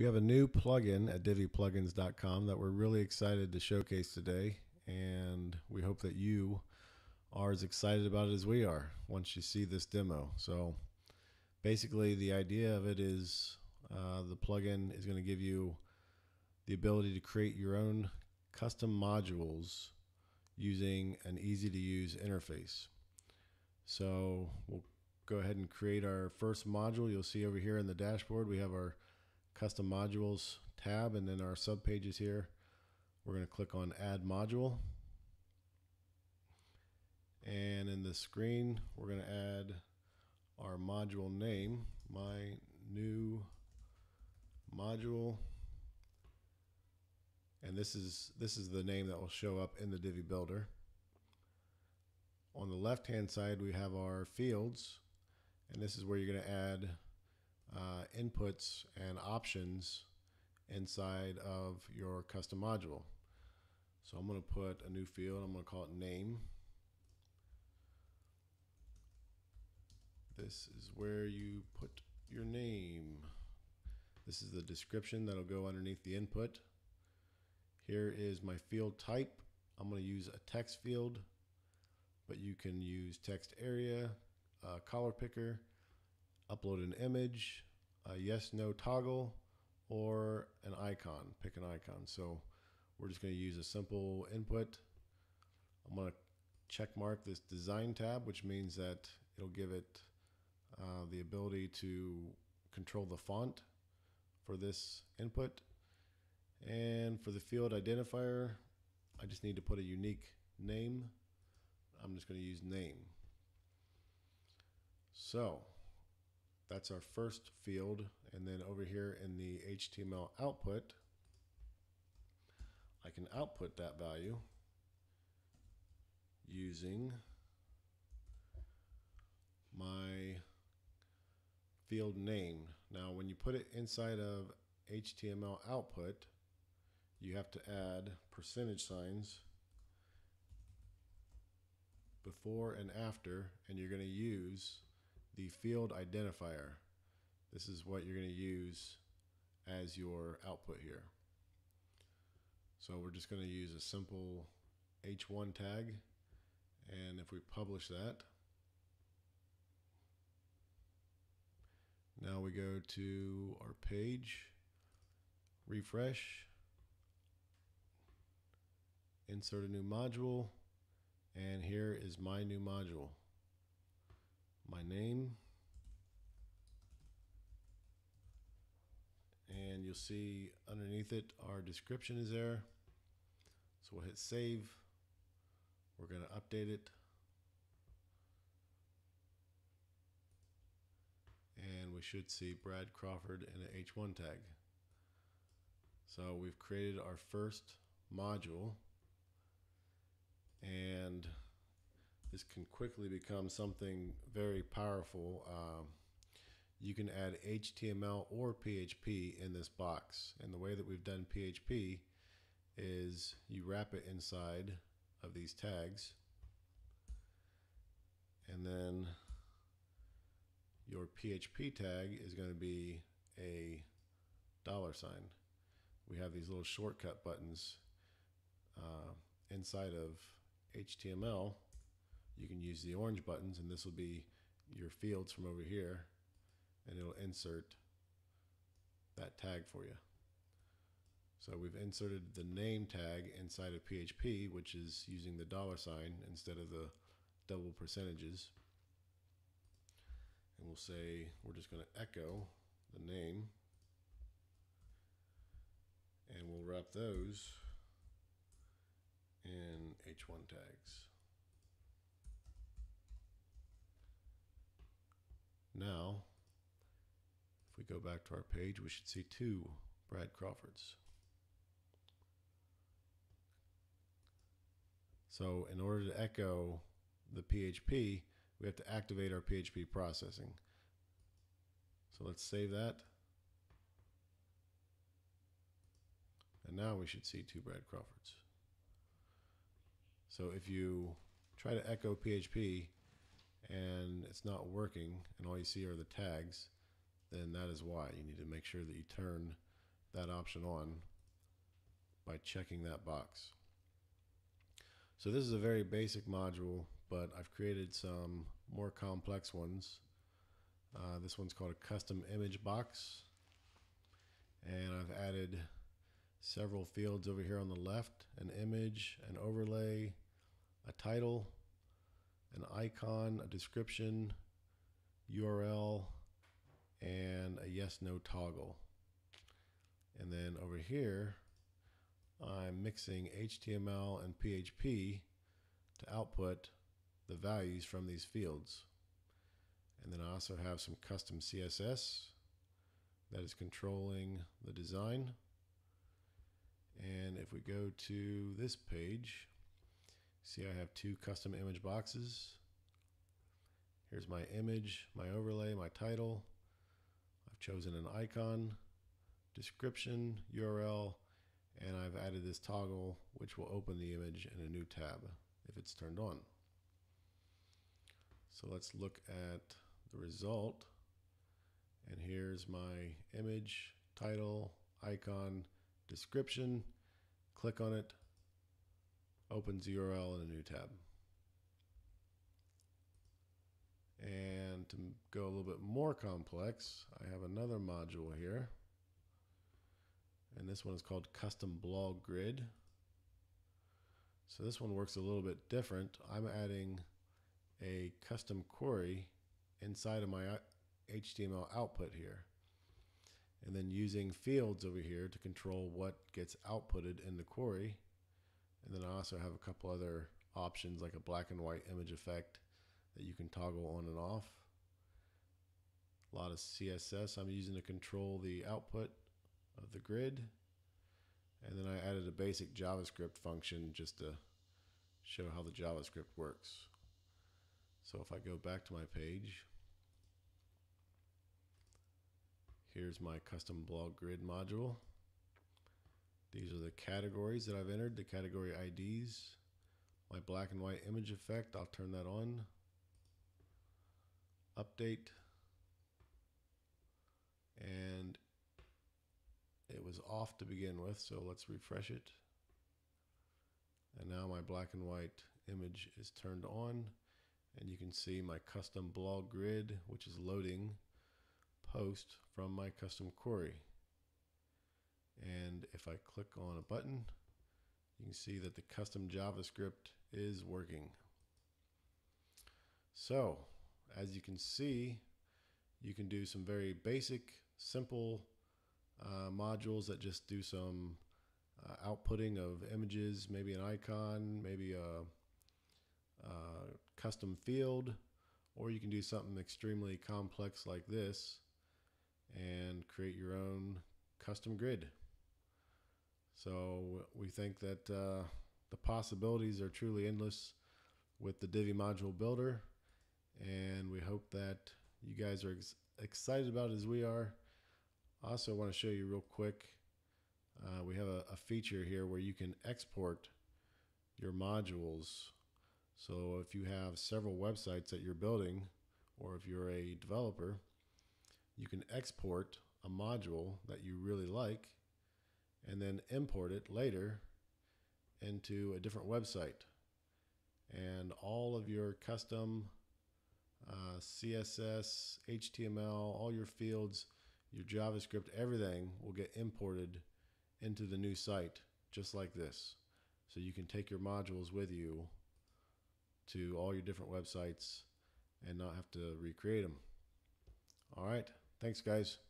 We have a new plugin at DivvyPlugins.com that we're really excited to showcase today, and we hope that you are as excited about it as we are once you see this demo. So basically, the idea of it is uh, the plugin is going to give you the ability to create your own custom modules using an easy to use interface. So we'll go ahead and create our first module. You'll see over here in the dashboard, we have our custom modules tab and then our sub pages here. We're going to click on add module. And in the screen, we're going to add our module name, my new module. And this is, this is the name that will show up in the Divi Builder. On the left-hand side, we have our fields, and this is where you're going to add uh, inputs and options inside of your custom module. So I'm going to put a new field. I'm going to call it name. This is where you put your name. This is the description that'll go underneath the input. Here is my field type. I'm going to use a text field, but you can use text area, uh, color picker, upload an image, a yes no toggle, or an icon. Pick an icon. So we're just going to use a simple input. I'm going to check mark this design tab, which means that it'll give it uh, the ability to control the font for this input. And for the field identifier, I just need to put a unique name. I'm just going to use name. So that's our first field. And then over here in the HTML output, I can output that value using my field name. Now when you put it inside of HTML output, you have to add percentage signs before and after, and you're going to use the field identifier. This is what you're going to use as your output here. So we're just going to use a simple h1 tag and if we publish that now we go to our page refresh insert a new module and here is my new module my name. And you'll see underneath it, our description is there. So we'll hit save. We're going to update it. And we should see Brad Crawford in an H1 tag. So we've created our first module and this can quickly become something very powerful. Um, you can add HTML or PHP in this box. And the way that we've done PHP is you wrap it inside of these tags and then your PHP tag is going to be a dollar sign. We have these little shortcut buttons uh, inside of HTML you can use the orange buttons and this will be your fields from over here and it'll insert that tag for you. So we've inserted the name tag inside of PHP, which is using the dollar sign instead of the double percentages. And we'll say, we're just going to echo the name and we'll wrap those in h1 tags. Now, if we go back to our page, we should see two Brad Crawfords. So in order to echo the PHP, we have to activate our PHP processing. So let's save that. And now we should see two Brad Crawfords. So if you try to echo PHP, it's not working and all you see are the tags, then that is why. You need to make sure that you turn that option on by checking that box. So this is a very basic module, but I've created some more complex ones. Uh, this one's called a custom image box. And I've added several fields over here on the left, an image, an overlay, a title, an icon, a description, URL, and a yes no toggle. And then over here, I'm mixing HTML and PHP to output the values from these fields. And then I also have some custom CSS that is controlling the design. And if we go to this page, See, I have two custom image boxes. Here's my image, my overlay, my title. I've chosen an icon, description, URL, and I've added this toggle which will open the image in a new tab if it's turned on. So let's look at the result. And here's my image, title, icon, description. Click on it, opens URL in a new tab. And to go a little bit more complex, I have another module here. And this one is called Custom Blog Grid. So this one works a little bit different. I'm adding a custom query inside of my HTML uh, output here. And then using fields over here to control what gets outputted in the query and then I also have a couple other options like a black and white image effect that you can toggle on and off. A lot of CSS I'm using to control the output of the grid. And then I added a basic JavaScript function just to show how the JavaScript works. So if I go back to my page, here's my custom blog grid module. These are the categories that I've entered, the category IDs. My black and white image effect, I'll turn that on. Update. And it was off to begin with, so let's refresh it. And now my black and white image is turned on and you can see my custom blog grid, which is loading post from my custom query. And if I click on a button, you can see that the custom JavaScript is working. So as you can see, you can do some very basic, simple uh, modules that just do some uh, outputting of images, maybe an icon, maybe a, a custom field, or you can do something extremely complex like this and create your own custom grid. So we think that uh, the possibilities are truly endless with the Divi module builder, and we hope that you guys are ex excited about as we are. Also, I want to show you real quick. Uh, we have a, a feature here where you can export your modules. So if you have several websites that you're building, or if you're a developer, you can export a module that you really like and then import it later into a different website. And all of your custom uh, CSS, HTML, all your fields, your JavaScript, everything will get imported into the new site just like this. So you can take your modules with you to all your different websites and not have to recreate them. All right. Thanks, guys.